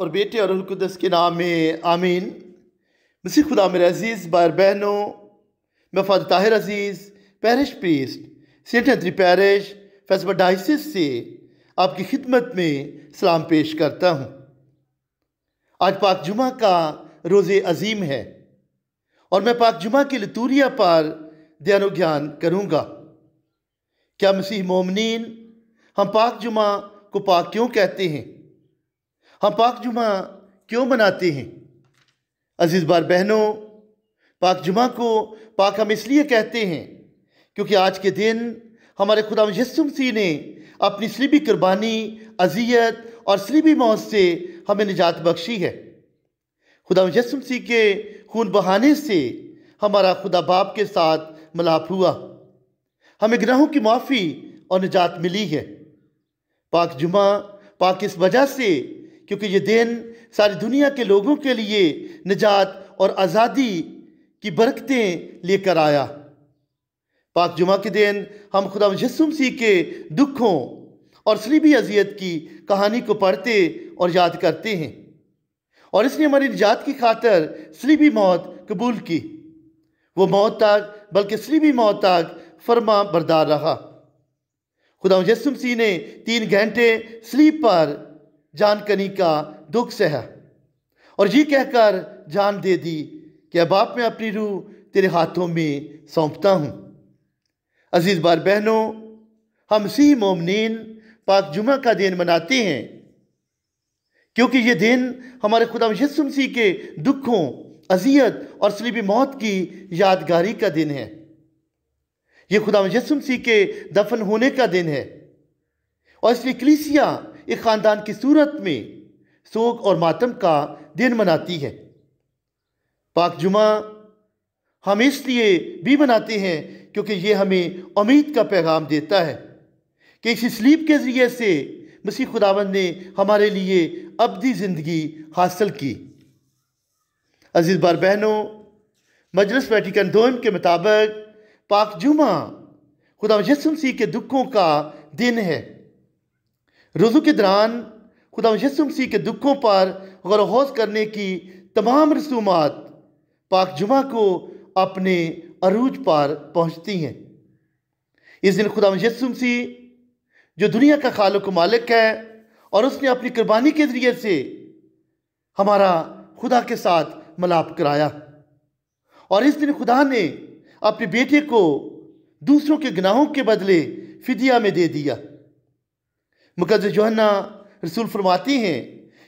और बेटे और रुकदस के नाम में आमीन मसीह खुदा मेरे अजीज़ बार बहनों मैं father Tahir Aziz parish priest Saint Anthony parish फैसबा डाइसिस से आपकी खिदमत में सलाम पेश करता हूँ आज पाक जुमा का रोज़े अजीम है और मैं पाक जुमा की लतूरिया पर ध्यान ज्ञान करूँगा क्या मसीह मोमिन हम पाक जुमा को पाक क्यों कहते हैं हम पाक जुमा क्यों मनाते हैं अजीज़ बार बहनों पाक जुमा को पाक हम इसलिए कहते हैं क्योंकि आज के दिन हमारे खुदा यस्सुम सी ने अपनी सलीबी कुर्बानी अजियत और सलीबी मौत से हमें निजात बख्शी है खुदा यस्सुम सी के खून बहाने से हमारा खुदा बाप के साथ मिलाप हुआ हमें ग्रहों की माफ़ी और निजात मिली है पाक जुमा पाक इस वजह से क्योंकि ये दिन सारी दुनिया के लोगों के लिए निजात और आज़ादी की बरकतें लेकर आया पाक जुमा के दिन हम खुदा जस्म सी के दुखों और सलीबी अजियत की कहानी को पढ़ते और याद करते हैं और इसने हमारी निजात की खातर सलीबी मौत कबूल की वो मौत तक बल्कि सलीबी मौत तक फर्मा बरदार रहा खुदा जस्म सी ने तीन घंटे स्लीप पर जानकनी का दुख सहा और ये कहकर जान दे दी कि अब आप मैं अपनी रूह तेरे हाथों में सौंपता हूँ अजीज़ बार बहनों हम सी मोमिन पाक जुमा का दिन मनाते हैं क्योंकि ये दिन हमारे खुदा यसुमसी के दुखों अजियत और सलीबी मौत की यादगारी का दिन है ये खुदा यसुमसी के दफन होने का दिन है और इसलिए कलीसिया एक ख़ानदान की सूरत में सोग और मातम का दिन मनाती है पाक जुमा हम इसलिए भी मनाते हैं क्योंकि ये हमें उम्मीद का पैगाम देता है कि इस स्लीप के ज़रिए से मसीह खुदावन ने हमारे लिए अबदी ज़िंदगी हासिल की अजीज़ बार बहनों मजलस वैटिकन दोम के मुताबिक पाक जुमा खुदा यसम सी के दुखों का दिन है रुजू के दौरान खुदा यसुमसी के दुखों पर गौर वोज करने की तमाम रसूमात पाक जुमा को अपने अरूज पर पहुँचती हैं इस दिन खुदा यसुमसी जो दुनिया का खालक मालिक है और उसने अपनी कुर्बानी के ज़रिए से हमारा खुदा के साथ मलाप कराया और इस दिन खुदा ने अपने बेटे को दूसरों के गुनाहों के बदले फिदिया में दे दिया मकज जोहना रसूल फरमाती हैं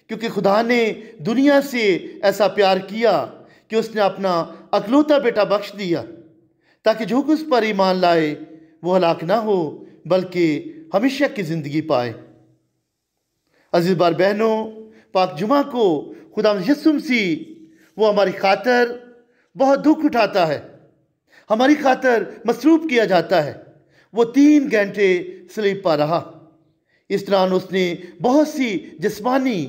क्योंकि खुदा ने दुनिया से ऐसा प्यार किया कि उसने अपना अकलौता बेटा बख्श दिया ताकि जो कुछ पर ईमान लाए वो हलाक ना हो बल्कि हमेशा की ज़िंदगी पाए अजीज़ बार बहनों पाक जुमा को खुदा यसुम सी वो हमारी खातर बहुत दुख उठाता है हमारी खातर मसरूफ़ किया जाता है वो तीन घंटे स्लीप पा रहा इस दौरान उसने बहुत सी जिस्मानी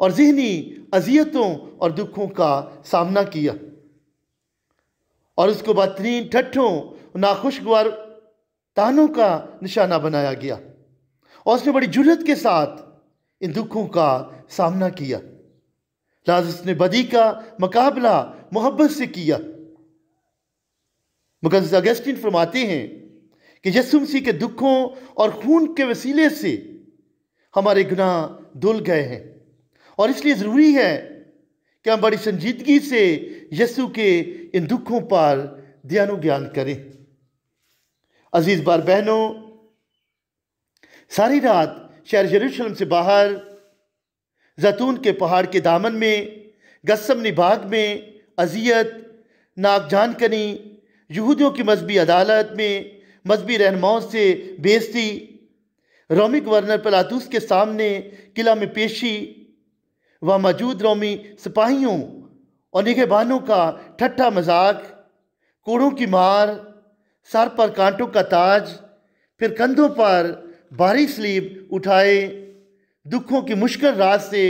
और जहनी अजियतों और दुखों का सामना किया और उसको बदतरीन ठट्ठों नाखुशगवार तानों का निशाना बनाया गया और उसने बड़ी जुरत के साथ इन दुखों का सामना किया लाज उसने बदी का मुकाबला मोहब्बत से किया मगर अगस्टिन फरमाते हैं कि यसुमसी के दुखों और खून के वसीले से हमारे गुनाह धुल गए हैं और इसलिए ज़रूरी है कि हम बड़ी संजीदगी से यसु के इन दुखों पर ध्यान ज्ञान करें अजीज़ बार बहनों सारी रात शहर जरूशलम से बाहर जैतून के पहाड़ के दामन में गस्समनी बाग में अजियत नाक जान कनी यहूदियों की मजहबी अदालत में मजहबी रहनुमाओं से बेजती रोमिक वर्नर पलातूस के सामने किला में पेशी व मौजूद रोमी सिपाहियों और निगहबानों का ठट्ठा मजाक कोड़ों की मार सर पर कांटों का ताज फिर कंधों पर भारी स्लीब उठाए दुखों की मुश्किल रात से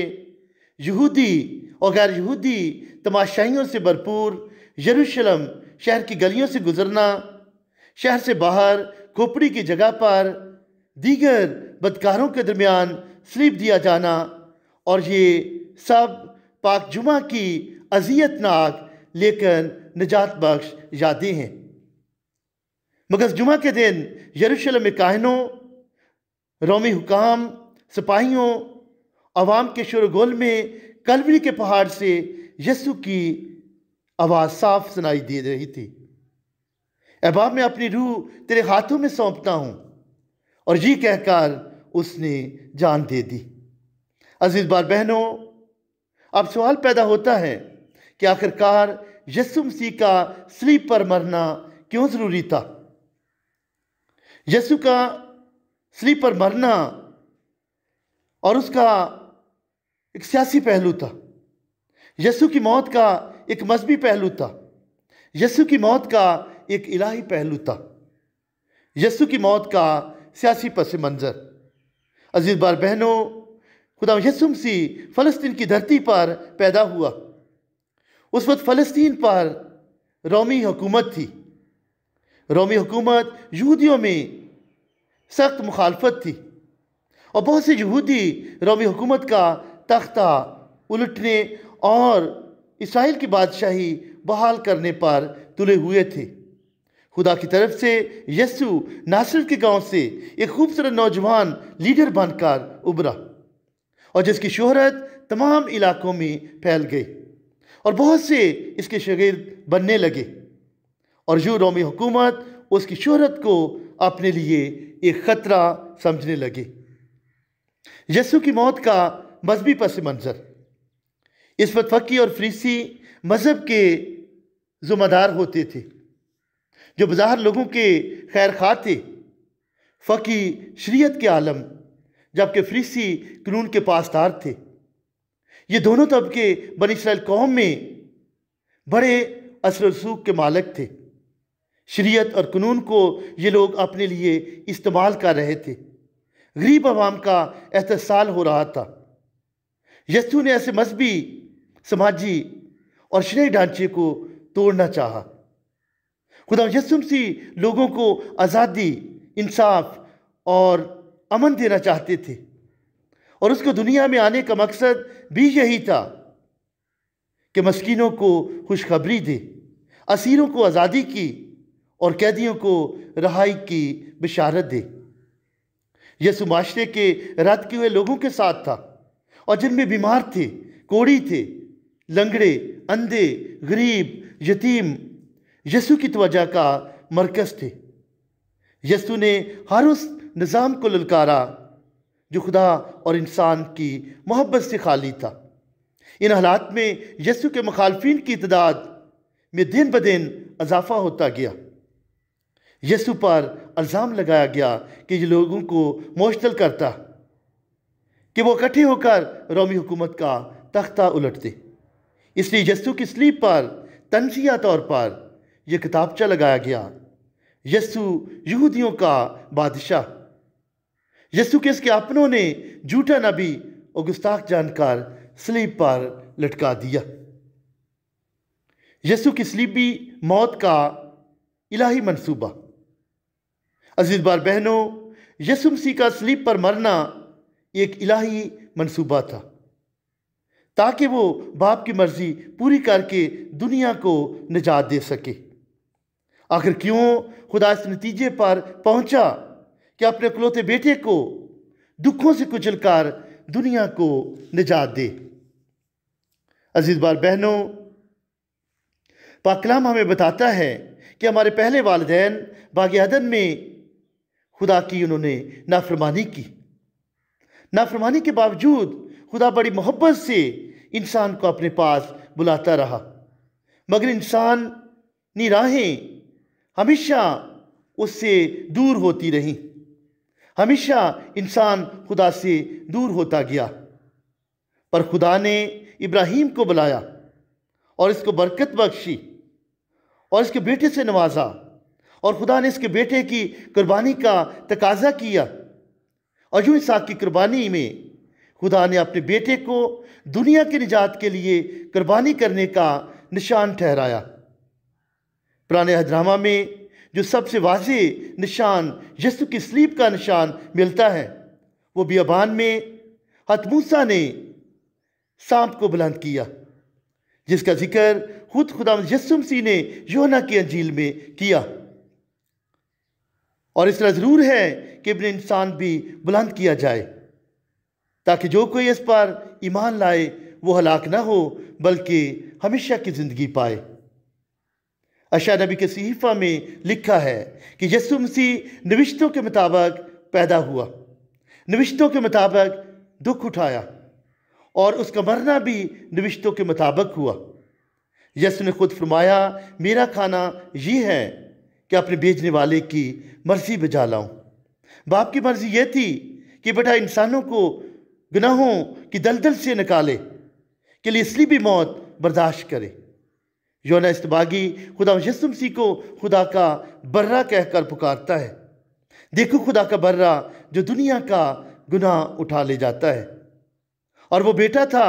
यहूदी और गैर यहूदी तमाशाइयों से भरपूर यरूशलम शहर की गलियों से गुजरना शहर से बाहर खोपड़ी की जगह पर दीगर बदकारों के दरमियान स्लिप दिया जाना और ये सब पाक जुमा की अजियतनाक लेकिन निजात बख्श यादें हैं मगर जुमा के दिन यरूशलेम में काहनों रोमी हुकाम सिपाहियों आवाम के शुरगोल में कलवरी के पहाड़ से यसु की आवाज़ साफ सुनाई दे रही थी अहबाब मैं अपनी रूह तेरे हाथों में सौंपता हूँ और ये कहकर उसने जान दे दी अजीज़ बार बहनों अब सवाल पैदा होता है कि आखिरकार यसु मसीह का स्लीप पर मरना क्यों ज़रूरी था यसु का स्लीप पर मरना और उसका एक सियासी पहलू था यसु की मौत का एक मजहबी पहलू था यसु की मौत का एक इलाही पहलू था यसु की मौत का सियासी पस मंज़र अजीज़ बार बहनों खुदा यसुम सी फ़लस्तीन की धरती पर पैदा हुआ उस वक्त फ़लस्तीन पर रोमी हुकूमत थी रोमी हुकूमत यहूदियों में सख्त मुखालफत थी और बहुत से यहूदी रोमी हुकूमत का तख्ता उलटने और इसराइल की बादशाही बहाल करने पर तुले हुए थे खुदा की तरफ से यसु नासिर के गांव से एक खूबसूरत नौजवान लीडर बनकर उभरा और जिसकी शोहरत तमाम इलाकों में फैल गई और बहुत से इसके शगीद बनने लगे और जो रोमी हुकूमत उसकी शोहरत को अपने लिए एक ख़तरा समझने लगी यसु की मौत का मजहबी पस मंज़र इस वक्त फ़की और फ्रीसी मज़हब के जुम्मेदार होते थे जो बाजार लोगों के खैर खा थे फ़की शरीयत के आलम जबकि फ्रीसी कानून के पासदार थे ये दोनों तबके तो बन इसराइल कौम में बड़े असर रसूख के मालक थे शरीयत और कानून को ये लोग अपने लिए इस्तेमाल कर रहे थे गरीब आवाम का एहतसाल हो रहा था यस्सू ने ऐसे मजहबी समाजी और शरीय ढांचे को तोड़ना चाहा खुदा यसुम सी लोगों को आज़ादी इंसाफ और अमन देना चाहते थे और उसको दुनिया में आने का मकसद भी यही था कि मस्किनों को खुशखबरी दे असीरों को आज़ादी की और कैदियों को रहाई की बिशारत दे यसु माशरे के रद के हुए लोगों के साथ था और जिनमें बीमार थे कोड़ी थे लंगड़े अंधे गरीब यतीम यसु की तवजा का मरकज थे यसु ने हर उस निज़ाम को ललकारा जो खुदा और इंसान की मोहब्बत से खाली था इन हालात में यसु के मुखालफन की तदाद में दिन ब दिन इजाफा होता गया यसु पर अल्ज़ाम लगाया गया कि ये लोगों को मुश्तल करता कि वो इकट्ठे होकर रोमी हुकूमत का तख्ता उलटते इसलिए यसु की स्लीप पर तनजिया तौर पर ये किताबचा लगाया गया यसु यहूदियों का बादशाह यसु के इसके अपनों ने झूठा नबी और गुस्ताख जानकार स्लीप पर लटका दिया यसु की स्लीपी मौत का इलाही मंसूबा अजीज बार बहनों यसु मसीह का स्लीप पर मरना एक इलाही मंसूबा था ताकि वो बाप की मर्ज़ी पूरी करके दुनिया को निजात दे सके आखिर क्यों खुदा इस नतीजे पर पहुंचा कि अपने अकलौते बेटे को दुखों से कुचल कर दुनिया को निजात दे अजीज बार बहनों पाकलाम हमें बताता है कि हमारे पहले वालदेन बागदन में खुदा की उन्होंने नाफरमानी की नाफरमानी के बावजूद खुदा बड़ी मोहब्बत से इंसान को अपने पास बुलाता रहा मगर इंसान निराहें हमेशा उससे दूर होती रही हमेशा इंसान खुदा से दूर होता गया पर खुदा ने इब्राहिम को बुलाया और इसको बरकत बख्शी और इसके बेटे से नवाजा और खुदा ने इसके बेटे की कुर्बानी का तकाजा किया और यूं इसाक की कुर्बानी में खुदा ने अपने बेटे को दुनिया के निजात के लिए कुर्बानी करने का निशान ठहराया पुराने हजरामा में जो सबसे वाज निशान यसु की स्लीप का निशान मिलता है वो बियाबान में हतमूसा ने सांप को बुलंद किया जिसका जिक्र खुद खुदा यसुम सी ने योना की अंजील में किया और इस तरह ज़रूर है कि अपने इंसान भी बुलंद किया जाए ताकि जो कोई इस पर ईमान लाए वो हलाक ना हो बल्कि हमेशा की ज़िंदगी पाए अशा नबी के सहीफ़ा में लिखा है कि यसु मसीह नविश्तों के मुताबिक पैदा हुआ नविश्तों के मुताबिक दुख उठाया और उसका मरना भी नविश्तों के मुताबिक हुआ यसु ने खुद फरमाया मेरा खाना ये है कि अपने भेजने वाले की मर्ज़ी बजा लाऊं बाप की मर्ज़ी यह थी कि बेटा इंसानों को गुनाहों की दलदल से निकाले के लिए इसलिए भी मौत बर्दाश्त करे योना इस्तबागी खुदा यसुम सी को खुदा का बर्रा कहकर पुकारता है देखो खुदा का बर्रा जो दुनिया का गुनाह उठा ले जाता है और वो बेटा था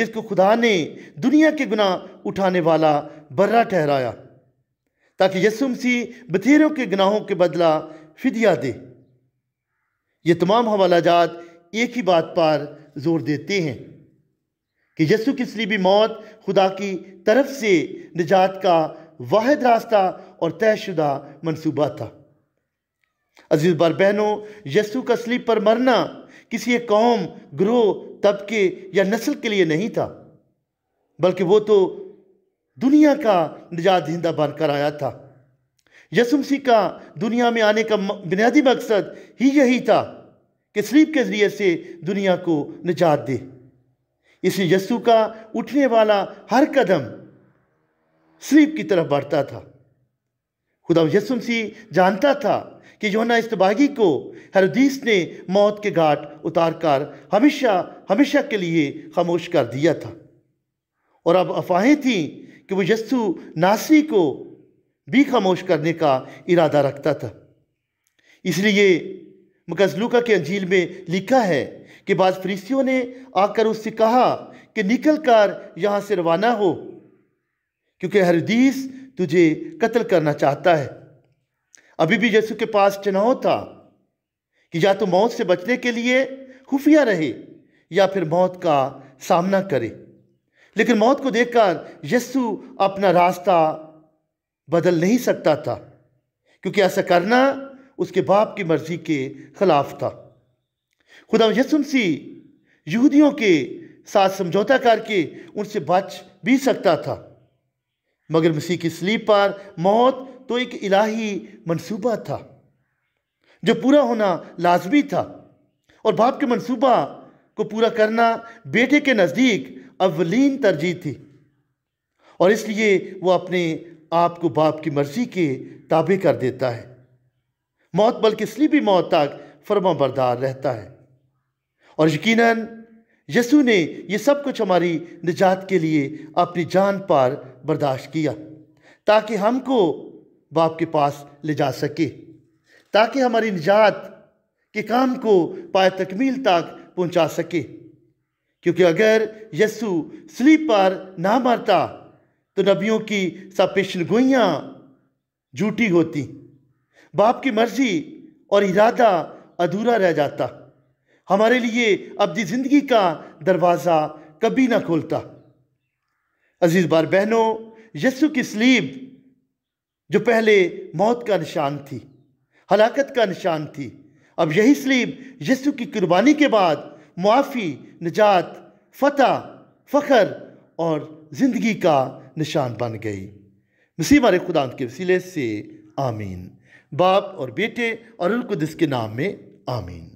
जिसको खुदा ने दुनिया के गुनाह उठाने वाला बर्रा ठहराया ताकि यसुमसी सी बथेरों के गुनाहों के बदला फिदिया दे ये तमाम हवाला जात एक ही बात पर जोर देते हैं कि यसु की सलीबी मौत खुदा की तरफ से निजात का वाद रास्ता और तयशुदा मनसूबा था अजीज बार बहनों यसु का सलीब पर मरना किसी एक कौम ग्रोह तबके या नस्ल के लिए नहीं था बल्कि वो तो दुनिया का निजात जिंदा बनकर आया था यसुमसी का दुनिया में आने का बुनियादी मकसद ही यही था कि स्लीप के ज़रिए से दुनिया को निजात दे इस यस्सु का उठने वाला हर कदम स्लीप की तरफ बढ़ता था खुदा यस्सु मसीह जानता था कि योना इस्तबागी को हरदीस ने मौत के घाट उतार कर हमेशा हमेशा के लिए खामोश कर दिया था और अब अफवाहें थीं कि वो यस्सु नासी को भी खामोश करने का इरादा रखता था इसलिए मकजलूका के अंजील में लिखा है कि बाज फरीसियों ने आकर उससे कहा कि निकल कर यहाँ से रवाना हो क्योंकि हरदीस तुझे कत्ल करना चाहता है अभी भी यीशु के पास चुनाव था कि या तो मौत से बचने के लिए खुफिया रहे या फिर मौत का सामना करे लेकिन मौत को देखकर यस्सु अपना रास्ता बदल नहीं सकता था क्योंकि ऐसा करना उसके बाप की मर्जी के खिलाफ था खुदा यसुमसी यहूदियों के साथ समझौता करके उनसे बच भी सकता था मगर मसीह की स्लीप पर मौत तो एक इलाही मंसूबा था जो पूरा होना लाजमी था और बाप के मंसूबा को पूरा करना बेटे के नज़दीक अवलीन तरजीह थी और इसलिए वो अपने आप को बाप की मर्जी के ताबे कर देता है मौत बल्कि स्लीपी मौत तक फर्मा बरदार रहता है और यकीनन यसु ने यह सब कुछ हमारी निजात के लिए अपनी जान पार बर्दाश्त किया ताकि हमको बाप के पास ले जा सके ताकि हमारी निजात के काम को पाए तकमील तक पहुंचा सके क्योंकि अगर यसु स्लीप पर ना मरता तो नबियों की सब पेशन गोइयाँ झूठी होती बाप की मर्जी और इरादा अधूरा रह जाता हमारे लिए अपनी ज़िंदगी का दरवाज़ा कभी ना खोलता अजीज़ बार बहनों यसु की स्लीब जो पहले मौत का निशान थी हलाकत का निशान थी अब यही स्लीब यसु की कुर्बानी के बाद मुआफ़ी निजात फतह फ़खर और ज़िंदगी का निशान बन गई मसीह हमारे खुदा के वसीले से आमीन बाप और बेटे और उनकुदस के नाम में आमीन